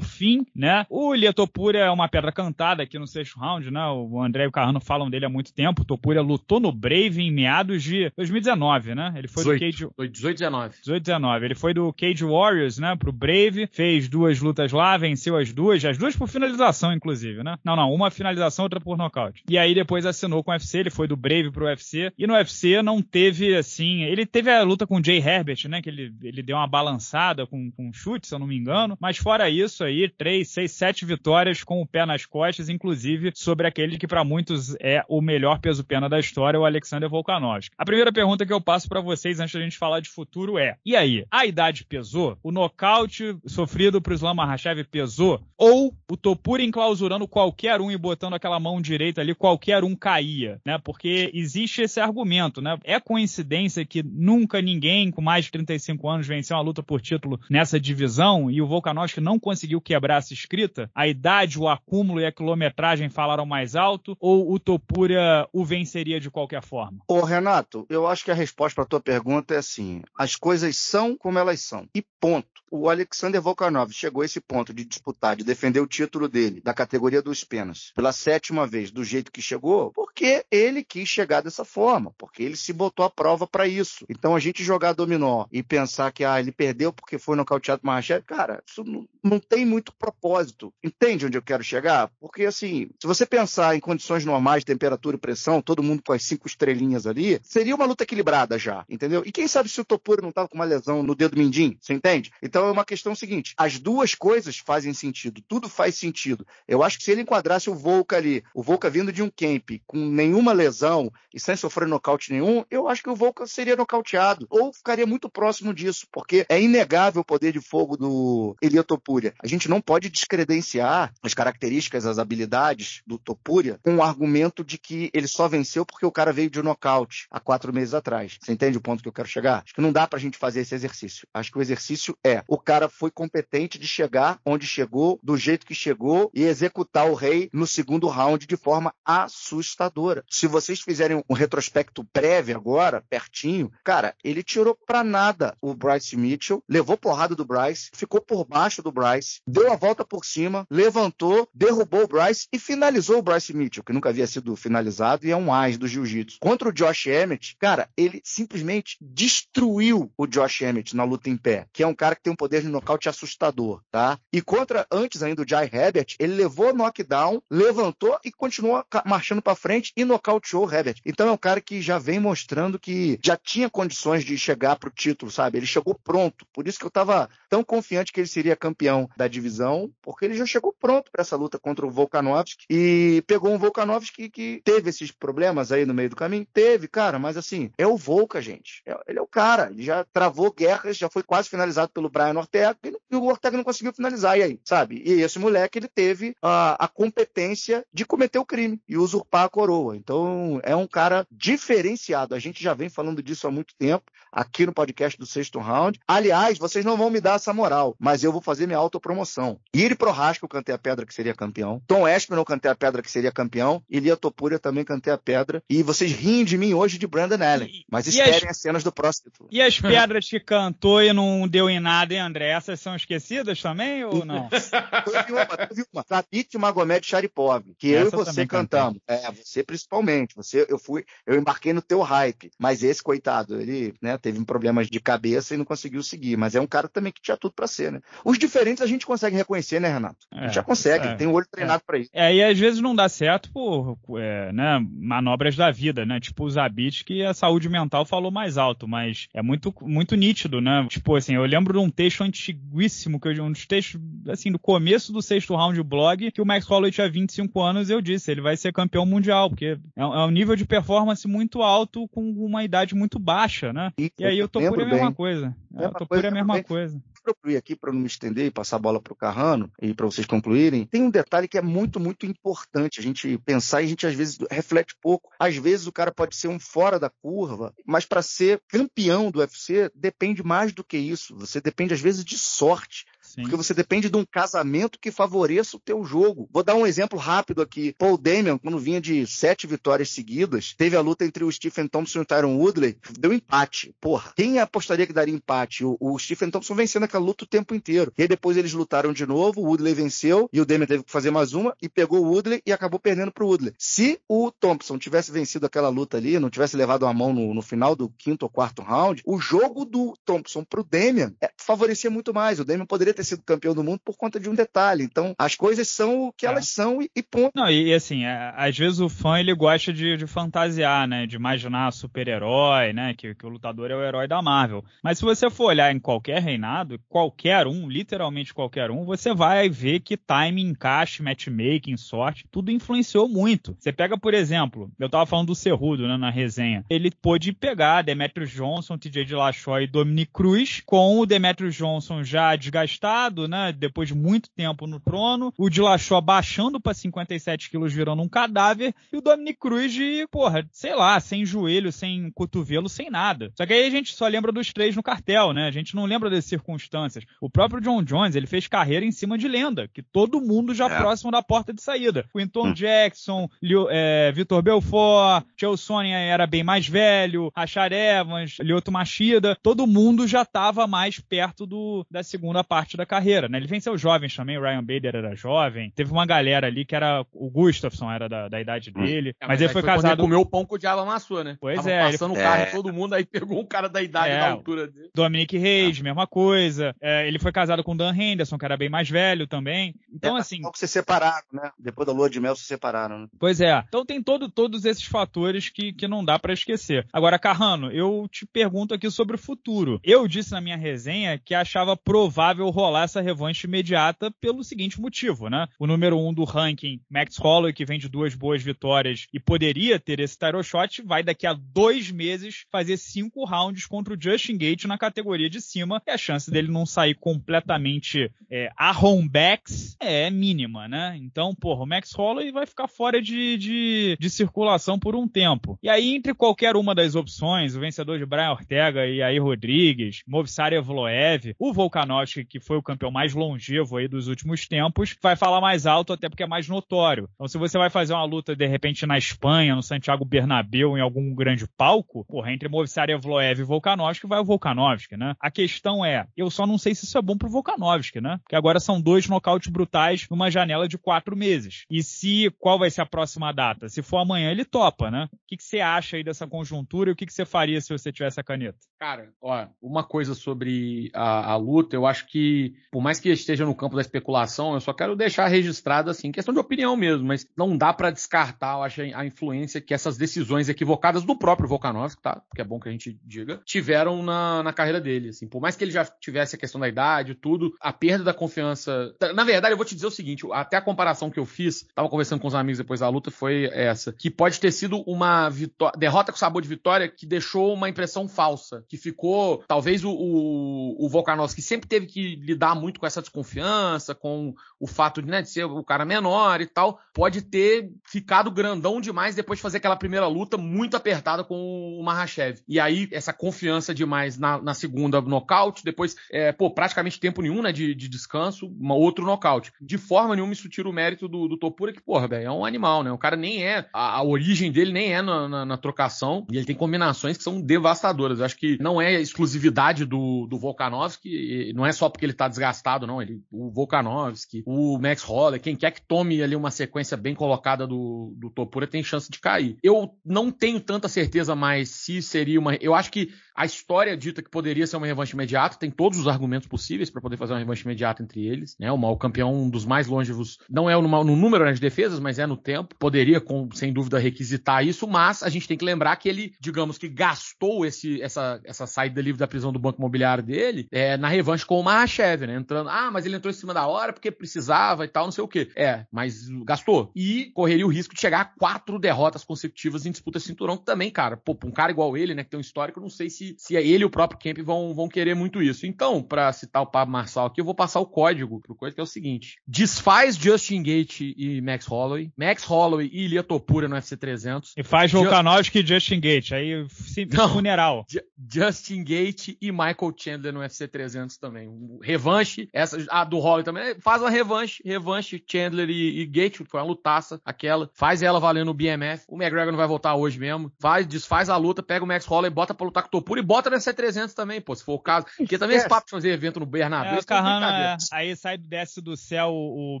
fim, né? O Ilia Topuria é uma pedra cantada aqui no sexto round, né? O André e o Carrano falam dele há muito tempo, Topuria lutou no Brave em meados de 2019, né? Ele foi 18, do Cage... 18, 19. 18, 19. Ele foi do Cage Warriors, né? Pro Brave, fez duas lutas lá, venceu as duas, as duas por finalização, inclusive, né? Não, não, uma finalização, outra por nocaute. E aí depois assinou com o UFC, ele foi do Brave pro UFC, e no UFC não teve, assim, ele teve a luta com o Jay Herbert, né? Que ele, ele deu uma balançada com, com um chute, se eu não me engano, mas fora isso aí, três, seis, sete vitórias com o pé nas costas, inclusive sobre aquele que para muitos é o melhor peso-pena da história, o Alexander Volkanovski. A primeira pergunta que eu passo para vocês antes da gente falar de futuro é, e aí, a idade pesou? O nocaute nocaute sofrido pro Islam Mahashev pesou, ou o Topura enclausurando qualquer um e botando aquela mão direita ali, qualquer um caía, né? Porque existe esse argumento, né? É coincidência que nunca ninguém com mais de 35 anos venceu uma luta por título nessa divisão e o Volkanovski não conseguiu quebrar essa escrita? A idade, o acúmulo e a quilometragem falaram mais alto ou o Topura uh, o venceria de qualquer forma? Ô Renato, eu acho que a resposta para tua pergunta é assim: as coisas são como elas são e ponto o Alexander Volkanov chegou a esse ponto de disputar, de defender o título dele, da categoria dos penas, pela sétima vez, do jeito que chegou, porque ele quis chegar dessa forma, porque ele se botou à prova para isso. Então a gente jogar dominó e pensar que ah, ele perdeu porque foi nocauteado Marrachev, cara, isso não, não tem muito propósito. Entende onde eu quero chegar? Porque assim, se você pensar em condições normais, temperatura e pressão, todo mundo com as cinco estrelinhas ali, seria uma luta equilibrada já, entendeu? E quem sabe se o Topuro não tava com uma lesão no dedo mindinho, você entende? Então então é uma questão seguinte: as duas coisas fazem sentido, tudo faz sentido. Eu acho que se ele enquadrasse o Volca ali, o Volca vindo de um camp com nenhuma lesão e sem sofrer nocaute nenhum, eu acho que o Volca seria nocauteado ou ficaria muito próximo disso, porque é inegável o poder de fogo do Elia Topuria. A gente não pode descredenciar as características, as habilidades do Topuria com o argumento de que ele só venceu porque o cara veio de um nocaute há quatro meses atrás. Você entende o ponto que eu quero chegar? Acho que não dá pra gente fazer esse exercício. Acho que o exercício é o cara foi competente de chegar onde chegou, do jeito que chegou e executar o rei no segundo round de forma assustadora. Se vocês fizerem um retrospecto breve agora, pertinho, cara, ele tirou pra nada o Bryce Mitchell, levou porrada do Bryce, ficou por baixo do Bryce, deu a volta por cima, levantou, derrubou o Bryce e finalizou o Bryce Mitchell, que nunca havia sido finalizado e é um as do jiu-jitsu. Contra o Josh Emmett, cara, ele simplesmente destruiu o Josh Emmett na luta em pé, que é um cara que tem um poder de nocaute assustador, tá? E contra, antes ainda, o Jai Herbert, ele levou knockdown, levantou e continuou marchando para frente e nocauteou Herbert. Então é um cara que já vem mostrando que já tinha condições de chegar pro título, sabe? Ele chegou pronto. Por isso que eu tava tão confiante que ele seria campeão da divisão, porque ele já chegou pronto para essa luta contra o Volkanovski e pegou um Volkanovski que teve esses problemas aí no meio do caminho. Teve, cara, mas assim, é o Volca, gente. É, ele é o cara. Ele já travou guerras, já foi quase finalizado pelo Brian finalizar Ortega e o Ortega não conseguiu finalizar. E aí, sabe? E esse moleque, ele teve a, a competência de cometer o crime e usurpar a coroa. Então, é um cara diferenciado. A gente já vem falando disso há muito tempo aqui no podcast do Sexto Round. Aliás, vocês não vão me dar essa moral, mas eu vou fazer minha autopromoção. Iri Prohasco, eu cantei a pedra que seria campeão. Tom Espinol eu cantei a pedra que seria campeão. E Lia Topuria, também cantei a pedra. E vocês riem de mim hoje de Brandon Allen, mas esperem as... as... cenas do próximo E as pedras que cantou e não deu em nada, hein? André, essas são esquecidas também ou não? teve uma, teve uma. Sabit Magomed Sharipov, que Essa eu e você cantamos. Cantei. É, você principalmente. Você, eu fui, eu embarquei no teu hype. Mas esse, coitado, ele né, teve problemas de cabeça e não conseguiu seguir. Mas é um cara também que tinha tudo para ser, né? Os diferentes a gente consegue reconhecer, né, Renato? É, já consegue, é, tem o olho é. treinado é. para isso. É, e às vezes não dá certo por é, né, manobras da vida, né? Tipo os Zabit, que a saúde mental falou mais alto, mas é muito, muito nítido, né? Tipo assim, eu lembro de um texto texto antiguíssimo, que eu, um dos textos, assim, do começo do sexto round do blog, que o Max Holloway tinha 25 anos, eu disse, ele vai ser campeão mundial, porque é, é, um nível de performance muito alto com uma idade muito baixa, né? Isso, e aí eu tô por a mesma bem. coisa. É, é eu tô por a mesma bem. coisa concluir aqui, para não me estender e passar a bola para o Carrano e para vocês concluírem, tem um detalhe que é muito, muito importante a gente pensar e a gente às vezes reflete pouco. Às vezes o cara pode ser um fora da curva, mas para ser campeão do UFC depende mais do que isso. Você depende às vezes de sorte. Sim. Porque você depende de um casamento que favoreça o teu jogo. Vou dar um exemplo rápido aqui. Paul Damian, quando vinha de sete vitórias seguidas, teve a luta entre o Stephen Thompson e o Tyron Woodley, deu empate. Porra, quem apostaria que daria empate? O, o Stephen Thompson vencendo aquela luta o tempo inteiro. E aí depois eles lutaram de novo, o Woodley venceu e o Damian teve que fazer mais uma e pegou o Woodley e acabou perdendo pro Woodley. Se o Thompson tivesse vencido aquela luta ali, não tivesse levado a mão no, no final do quinto ou quarto round, o jogo do Thompson pro Damian é, favorecia muito mais. O Damian poderia ter ter sido campeão do mundo por conta de um detalhe. Então, as coisas são o que é. elas são e, e, ponto. Não, e, assim, é, às vezes o fã ele gosta de, de fantasiar, né? De imaginar super-herói, né? Que, que o lutador é o herói da Marvel. Mas se você for olhar em qualquer reinado, qualquer um, literalmente qualquer um, você vai ver que time, encaixe, matchmaking, sorte, tudo influenciou muito. Você pega, por exemplo, eu tava falando do Cerrudo, né, na resenha. Ele pôde pegar Demetrius Johnson, TJ Dillashaw e Dominic Cruz, com o Demetrius Johnson já desgastado derrotado, né? Depois de muito tempo no trono, o Dilachó baixando para 57 quilos, virando um cadáver, e o Dominic Cruz de, porra, sei lá, sem joelho, sem cotovelo, sem nada. Só que aí a gente só lembra dos três no cartel, né? A gente não lembra das circunstâncias. O próprio John Jones, ele fez carreira em cima de lenda, que todo mundo já é. próximo da porta de saída. Quinton Anton hum. Jackson, Leo, é, Vitor Belfort, Chelsonia era bem mais velho, Rachar Evans, Lyoto Machida, todo mundo já estava mais perto do, da segunda parte da da carreira, né? Ele venceu jovens também, o Ryan Bader era jovem, teve uma galera ali que era, o Gustafson era da, da idade hum. dele, é, mas, ele foi, foi casado... Ele comeu o pão com o diabo amassou, né? Pois Tava é. passando ele... o carro é. todo mundo, aí pegou um cara da idade, é. da altura dele. Dominic Reis, mesma coisa. É, ele foi casado com o Dan Henderson, que era bem mais velho também. Então, é, assim... Só que se separaram, né? Depois da lua de mel se separaram, né? Pois é. Então tem todo, todos esses fatores que, que não dá para esquecer. Agora, Carrano, eu te pergunto aqui sobre o futuro. Eu disse na minha resenha que achava provável rolar rolar essa revanche imediata pelo seguinte motivo, né? O número um do ranking, Max Holloway, que vem de duas boas vitórias e poderia ter esse title shot, vai daqui a dois meses fazer cinco rounds contra o Justin Gate na categoria de cima, e a chance dele não sair completamente é, a homebacks é mínima, né? Então, porra, o Max Holloway vai ficar fora de, de, de circulação por um tempo. E aí, entre qualquer uma das opções, o vencedor de Brian Ortega e aí Rodrigues, Movsar Evloev, o Volkanovski, que foi o campeão mais longevo aí dos últimos tempos, vai falar mais alto até porque é mais notório. Então, se você vai fazer uma luta de repente na Espanha, no Santiago Bernabéu, em algum grande palco, porra, entre Movissarev, e Volkanovski, vai o Volkanovski, né? A questão é, eu só não sei se isso é bom pro Volkanovski, né? Porque agora são dois nocautes brutais numa janela de quatro meses. E se qual vai ser a próxima data? Se for amanhã, ele topa, né? O que, que você acha aí dessa conjuntura e o que, que você faria se você tivesse a caneta? Cara, ó, uma coisa sobre a, a luta, eu acho que por mais que esteja no campo da especulação, eu só quero deixar registrado, assim, questão de opinião mesmo, mas não dá para descartar, eu acho, a influência que essas decisões equivocadas do próprio Volkanovski, tá? Que é bom que a gente diga, tiveram na, na carreira dele, assim. Por mais que ele já tivesse a questão da idade, tudo, a perda da confiança. Tá, na verdade, eu vou te dizer o seguinte, até a comparação que eu fiz, tava conversando com os amigos depois da luta, foi essa, que pode ter sido uma derrota com sabor de vitória que deixou uma impressão falsa, que ficou, talvez o, o, o Volkanovski sempre teve que lidar lidar muito com essa desconfiança, com o fato de, né, de ser o cara menor e tal, pode ter ficado grandão demais depois de fazer aquela primeira luta muito apertada com o Mahashev. E aí, essa confiança demais na, na segunda nocaute, depois, é, pô, praticamente tempo nenhum, né, de, de descanso, uma, outro nocaute. De forma nenhuma, isso tira o mérito do, do Topura, que, porra, é um animal, né? O cara nem é, a, a origem dele nem é na, na, na, trocação, e ele tem combinações que são devastadoras. Eu acho que não é exclusividade do, do Volkanovski, não é só porque ele tá desgastado, não. Ele, o Volkanovski, o Max Holler, quem quer que tome ali uma sequência bem colocada do, do Topura tem chance de cair. Eu não tenho tanta certeza mais se seria uma. Eu acho que a história dita que poderia ser uma revanche imediata tem todos os argumentos possíveis para poder fazer uma revanche imediata entre eles. Né? O mal campeão um dos mais longevos, não é no, no número né, de defesas, mas é no tempo. Poderia, com, sem dúvida, requisitar isso, mas a gente tem que lembrar que ele, digamos que gastou esse, essa, essa saída livre da prisão do banco imobiliário dele é, na revanche com o Mahachev né? Entrando, ah, mas ele entrou em cima da hora porque precisava e tal, não sei o quê. É, mas gastou. E correria o risco de chegar a quatro derrotas consecutivas em disputa cinturão também, cara. Pô, pra um cara igual ele, né, que tem um histórico, não sei se, se é ele e o próprio Kemp vão, vão querer muito isso. Então, para citar o Pablo Marçal aqui, eu vou passar o código pro coisa que é o seguinte: desfaz Justin Gate e Max Holloway, Max Holloway e Ilia Topura no fc 300. E faz Volkanovski e Justin Gate, aí sim, funeral. Justin Gate e Michael Chandler no fc 300 também. Re revanche, essa, a do Holly também, é, faz uma revanche, revanche Chandler e, e Gate, foi uma lutaça aquela, faz ela valendo o BMF, o McGregor não vai voltar hoje mesmo, faz, desfaz a luta, pega o Max Holloway, bota pra lutar com o Topura e bota nessa 300 também, pô, se for o caso, porque também esse papo de fazer evento no Bernabéu, é, é Carrano, é, aí sai, desce do céu o, o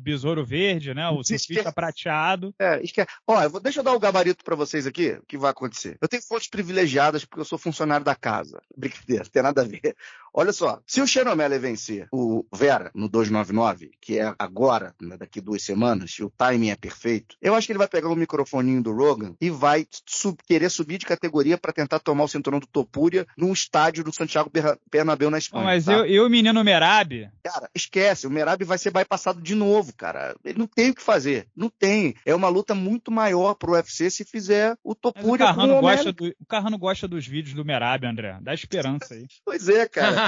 Besouro Verde, né, o surfista prateado. É, esquece. Ó, vou, deixa eu dar o gabarito para vocês aqui, o que vai acontecer. Eu tenho fontes privilegiadas porque eu sou funcionário da casa, brincadeira, não tem nada a ver. Olha só, se o Xenomele vencer o Vera no 299, que é agora, né, daqui duas semanas, e o timing é perfeito, eu acho que ele vai pegar o microfoninho do Rogan e vai sub querer subir de categoria para tentar tomar o cinturão do Topuria num estádio do Santiago Bernabéu na Espanha. Mas tá? eu, eu, o menino Merab. Cara, esquece, o Merab vai ser bypassado de novo, cara. Ele não tem o que fazer. Não tem. É uma luta muito maior pro UFC se fizer o Topuria. Mas o o, gosta do, o Carrano gosta dos vídeos do Merab, André. Dá esperança aí. pois é, cara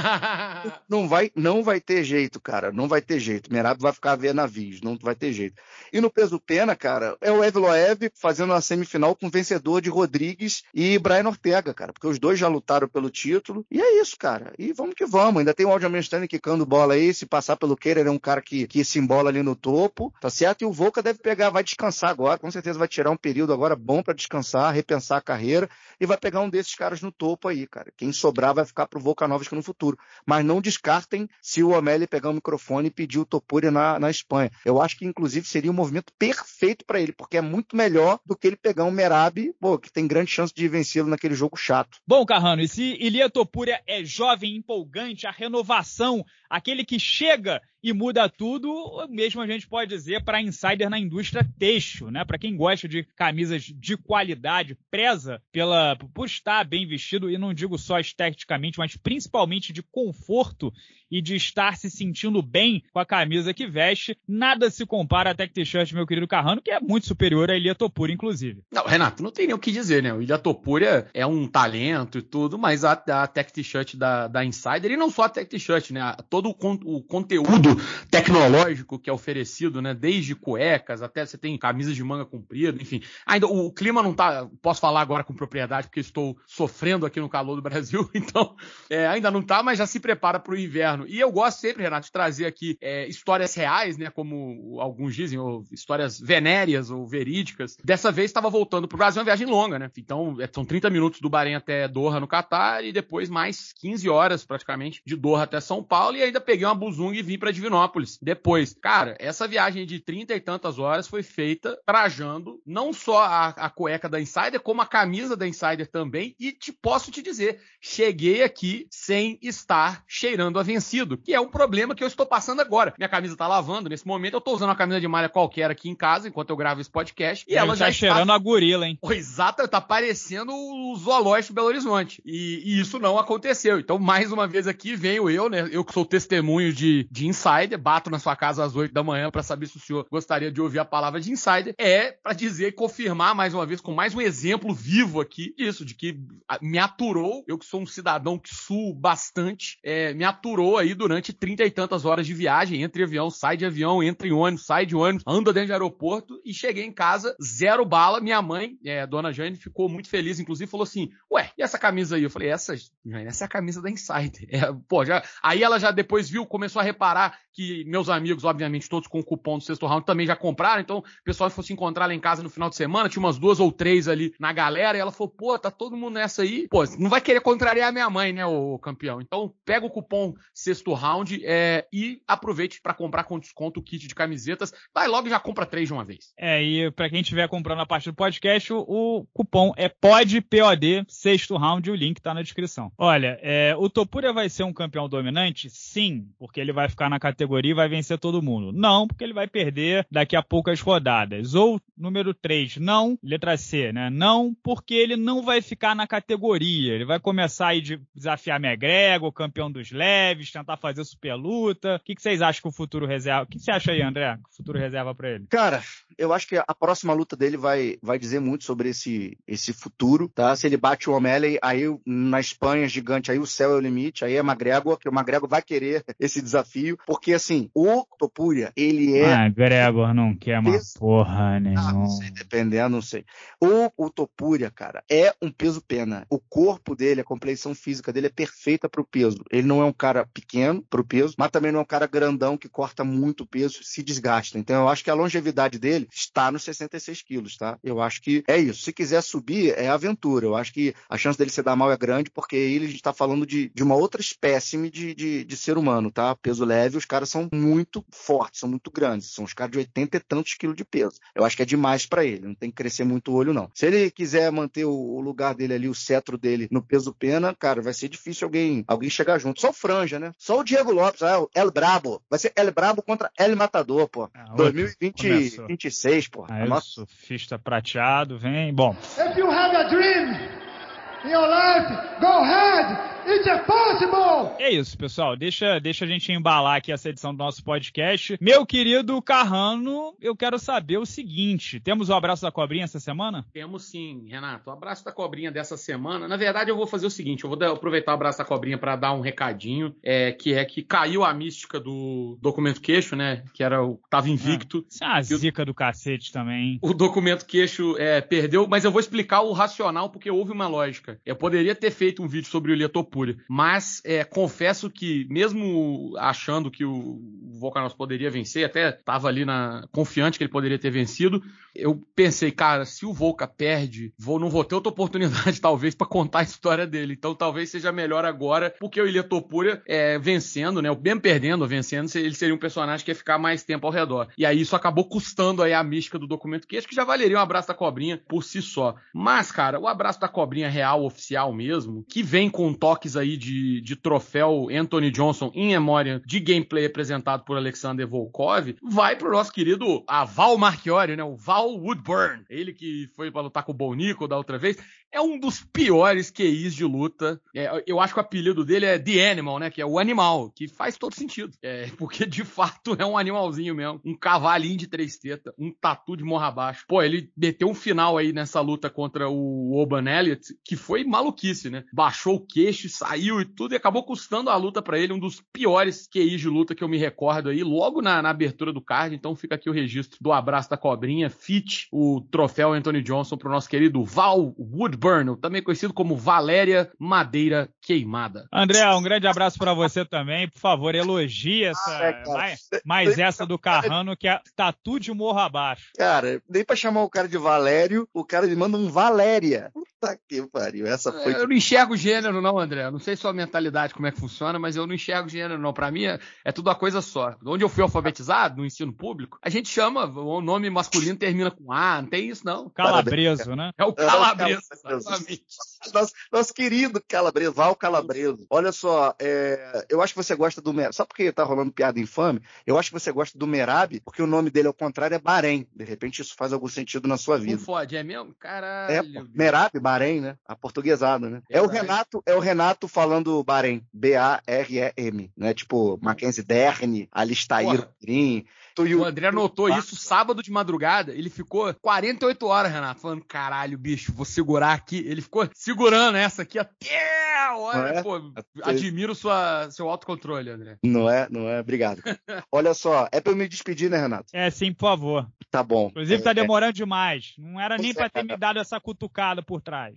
não, vai, não vai ter jeito, cara. Não vai ter jeito. Merab vai ficar a ver navios. Não vai ter jeito. E no peso pena, cara, é o Evloev fazendo a semifinal com o vencedor de Rodrigues e Brian Ortega, cara. Porque os dois já lutaram pelo título. E é isso, cara. E vamos que vamos. Ainda tem o Aldo Amestani quicando bola aí. Se passar pelo Queira, ele é um cara que, que se embola ali no topo. Tá certo? E o Volca deve pegar, vai descansar agora. Com certeza vai tirar um período agora bom para descansar, repensar a carreira e vai pegar um desses caras no topo aí, cara. Quem sobrar vai ficar pro Volkanovski no futuro. Mas não descartem se o Omelli pegar o microfone e pedir o Topuri na, na Espanha. Eu acho que, inclusive, seria um movimento perfeito para ele, porque é muito melhor do que ele pegar um Merab, pô, que tem grande chance de vencê-lo naquele jogo chato. Bom, Carrano, e se Ilia Topuria é, é jovem, empolgante, a renovação, aquele que chega e muda tudo, mesmo a gente pode dizer para insider na indústria têxtil, né? Para quem gosta de camisas de qualidade, preza pela por estar bem vestido e não digo só esteticamente, mas principalmente de conforto e de estar se sentindo bem com a camisa que veste, nada se compara à Tech T-shirt, meu querido Carrano, que é muito superior à Ilha Topura, inclusive. Não, Renato, não tem nem o que dizer, né? O Ilha Topura é, é um talento e tudo, mas a, a Tech T-shirt da, da Insider, e não só a Tech T-shirt, né? Todo o, con o conteúdo tecnológico que é oferecido, né? Desde cuecas até você tem camisas de manga comprida, enfim. Ainda o, clima não tá. Posso falar agora com propriedade porque estou sofrendo aqui no calor do Brasil, então é, ainda não tá, mas já se prepara para o inverno. E eu gosto sempre, Renato, de trazer aqui é, histórias reais, né? Como alguns dizem, ou histórias venéreas ou verídicas. Dessa vez estava voltando para o Brasil, é uma viagem longa, né? Então é, são 30 minutos do Bahrein até Doha no Catar e depois mais 15 horas praticamente de Doha até São Paulo e ainda peguei uma buzunga e vim para Divinópolis depois. Cara, essa viagem de 30 e tantas horas foi feita trajando não só a, a cueca da Insider, como a camisa da Insider também. E te posso te dizer, cheguei aqui sem estar cheirando a vencido, que é um problema que eu estou passando agora. Minha camisa tá lavando nesse momento, eu tô usando uma camisa de malha qualquer aqui em casa, enquanto eu gravo esse podcast. E, ela tá já está cheirando a gorila, hein? Oh, exato, tá parecendo o zoológico de Belo Horizonte. E, e isso não aconteceu. Então, mais uma vez aqui, venho eu, né? Eu que sou testemunho de, de Insider insider, bato na sua casa às 8 da manhã para saber se o senhor gostaria de ouvir a palavra de insider, é para dizer e confirmar mais uma vez, com mais um exemplo vivo aqui, isso, de que me aturou, eu que sou um cidadão que suo bastante, é, me aturou aí durante trinta e tantas horas de viagem, entre avião, sai de avião, entra em ônibus, sai de ônibus, anda dentro de aeroporto e cheguei em casa, zero bala. Minha mãe, é, dona Jane, ficou muito feliz, inclusive falou assim: Ué, e essa camisa aí? Eu falei: Essa, Jane, essa é a camisa da Insider. É, pô, já, aí ela já depois viu, começou a reparar que meus amigos, obviamente, todos com o cupom do sexto round também já compraram. Então, o pessoal foi se encontrar lá em casa no final de semana, tinha umas duas ou três ali na galera, e ela falou: pô, tá todo mundo nessa aí. Pô, não vai querer contrariar minha mãe, né, ô campeão? Então, pega o cupom sexto round é, e aproveite para comprar com desconto o kit de camisetas. Vai logo e já compra três de uma vez. É, e para quem estiver comprando a parte do podcast, o, o cupom é POD, POD, sexto round, o link tá na descrição. Olha, é, o Topura vai ser um campeão dominante? Sim, porque ele vai ficar na categoria categoria e vai vencer todo mundo. Não, porque ele vai perder daqui a poucas rodadas. Ou número 3, não, letra C, né? Não, porque ele não vai ficar na categoria. Ele vai começar a de desafiar McGregor, campeão dos leves, tentar fazer super luta. O que, vocês acham que o futuro reserva? O que você acha aí, André? Que o futuro reserva para ele? Cara, eu acho que a próxima luta dele vai, vai dizer muito sobre esse, esse futuro, tá? Se ele bate o O'Malley, aí na Espanha gigante, aí o céu é o limite, aí é McGregor, que o McGregor vai querer esse desafio. Porque, assim, o Topuria, ele é. Ah, Gregor não quer uma peso... porra né? Ah, não sei, dependendo, não sei. O, o Topuria, cara, é um peso-pena. O corpo dele, a compreensão física dele é perfeita pro peso. Ele não é um cara pequeno pro peso, mas também não é um cara grandão que corta muito peso, se desgasta. Então, eu acho que a longevidade dele está nos 66 quilos, tá? Eu acho que é isso. Se quiser subir, é aventura. Eu acho que a chance dele se dar mal é grande, porque ele está falando de, de uma outra espécime de, de, de ser humano, tá? Peso leve, os caras são muito fortes, são muito grandes. São os caras de 80 e tantos quilos de peso. Eu acho que é demais para ele. Não tem que crescer muito o olho, não. Se ele quiser manter o lugar dele ali, o cetro dele no peso pena, cara, vai ser difícil alguém, alguém chegar junto. Só o Franja, né? Só o Diego Lopes. Ah, o El Brabo. Vai ser El Brabo contra El Matador, pô. Ah, 2026, pô. Ah, é nossa... Surfista prateado, vem. Bom. If you have a dream in your life, go ahead. It's É isso, pessoal. Deixa, deixa a gente embalar aqui essa edição do nosso podcast. Meu querido Carrano, eu quero saber o seguinte: temos o abraço da cobrinha essa semana? Temos sim, Renato. O abraço da cobrinha dessa semana. Na verdade, eu vou fazer o seguinte: eu vou aproveitar o abraço da cobrinha para dar um recadinho, é, que é que caiu a mística do documento queixo, né? Que era o tava invicto. Ah, isso é uma zica do cacete também. O documento queixo é, perdeu, mas eu vou explicar o racional porque houve uma lógica. Eu poderia ter feito um vídeo sobre o Letor Puri. Mas é, confesso que, mesmo achando que o Volcanos poderia vencer, até estava ali na confiante que ele poderia ter vencido, eu pensei, cara, se o Volca perde, vou, não vou ter outra oportunidade, talvez, para contar a história dele. Então talvez seja melhor agora, porque o Ilha Topura é, vencendo, né? Ben perdendo, vencendo, ele seria um personagem que ia ficar mais tempo ao redor. E aí isso acabou custando aí a mística do documento, que acho que já valeria um abraço da cobrinha por si só. Mas, cara, o abraço da cobrinha real, oficial mesmo, que vem com toques aí de, de troféu Anthony Johnson em memória de gameplay apresentado por Alexander Volkov, vai pro nosso querido Aval Marchiori, né? O Val Paul Woodburn, ele que foi para lutar com o Bonico da outra vez é um dos piores QIs de luta. É, eu acho que o apelido dele é The Animal, né? Que é o animal, que faz todo sentido. É, porque de fato é um animalzinho mesmo. Um cavalinho de três tetas, um tatu de morra abaixo. Pô, ele meteu um final aí nessa luta contra o Oban Elliott, que foi maluquice, né? Baixou o queixo, saiu e tudo, e acabou custando a luta para ele, um dos piores QIs de luta que eu me recordo aí, logo na, na abertura do card. Então fica aqui o registro do abraço da cobrinha, fit o troféu Anthony Johnson pro nosso querido Val Wood Burnell, também conhecido como Valéria Madeira Queimada. André, um grande abraço para você também. Por favor, elogie essa, ah, é, mais, mais essa do Carrano, que é tatu de morro abaixo. Cara, nem para chamar o cara de Valério, o cara me manda um Valéria. Puta que pariu, essa é, foi. Eu não enxergo gênero, não, André. Não sei sua mentalidade, como é que funciona, mas eu não enxergo gênero, não. Para mim, é, é tudo uma coisa só. Onde eu fui alfabetizado, no ensino público, a gente chama, o nome masculino termina com A, não tem isso, não. Calabreso, Parabéns, né? É o é calabreso. Calabreso. Nosso, nosso querido Val Calabreso. Olha só, é, eu acho que você gosta do Merab. Só porque tá rolando piada infame, eu acho que você gosta do Merab, porque o nome dele ao contrário é Bahrein. De repente isso faz algum sentido na sua vida. Não fode, é mesmo? É, Caralho. É, Merab, Bahrein, né? A portuguesada, né? É, é o Renato, é o Renato falando Bahrein. B-A-R-E-M, né? Tipo, uhum. Mackenzie Derne, Alistair Green o André notou isso sábado de madrugada. Ele ficou 48 horas, Renato, falando: caralho, bicho, vou segurar aqui. Ele ficou segurando essa aqui até a hora. É? Pô, admiro sua, seu autocontrole, André. Não é? Não é? Obrigado. Olha só, é pra eu me despedir, né, Renato? É, sim, por favor. Tá bom. Inclusive, tá é, é. demorando demais. Não era pois nem é. para ter me dado essa cutucada por trás.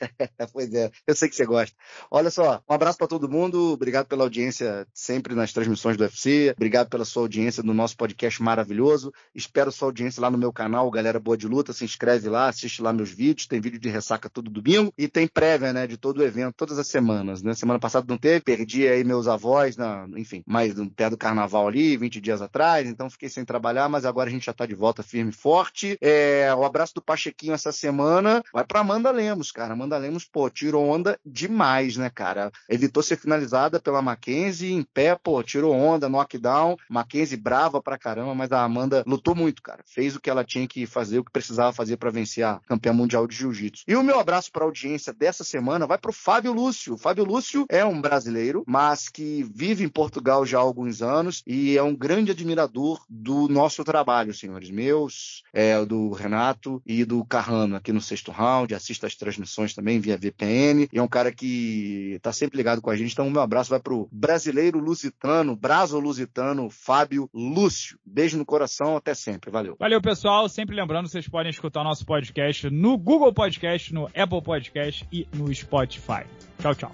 pois é, eu sei que você gosta. Olha só, um abraço para todo mundo. Obrigado pela audiência sempre nas transmissões do UFC. Obrigado pela sua audiência no nosso podcast maravilhoso. Espero sua audiência lá no meu canal, Galera Boa de Luta. Se inscreve lá, assiste lá meus vídeos. Tem vídeo de ressaca todo domingo e tem prévia, né, de todo o evento, todas as semanas, né? Semana passada não teve, perdi aí meus avós, na, enfim, mais no pé do carnaval ali, 20 dias atrás, então fiquei sem trabalhar, mas agora a gente já tá de volta firme e forte. É, o abraço do Pachequinho essa semana vai para Amanda Lemos, cara. Amanda Lemos, pô, tirou onda demais, né, cara? Evitou ser finalizada pela Mackenzie em pé, pô, tirou onda, knockdown. Mackenzie brava pra caramba, mas a Amanda lutou muito, cara. Fez o que ela tinha que fazer, o que precisava fazer para vencer a campeã mundial de jiu-jitsu. E o meu abraço para audiência dessa semana vai pro Fábio Lúcio. O Fábio Lúcio é um brasileiro, mas que vive em Portugal já há alguns anos e é um grande admirador do nosso trabalho, senhores meus, é, do Renato e do Carrano aqui no sexto round. Assista as transmissões também via VPN. E é um cara que está sempre ligado com a gente. Então, um abraço vai pro brasileiro lusitano, Brazo lusitano, Fábio Lúcio. Beijo no coração, até sempre. Valeu. Valeu, pessoal. Sempre lembrando, vocês podem escutar o nosso podcast no Google Podcast, no Apple Podcast e no Spotify. Tchau, tchau.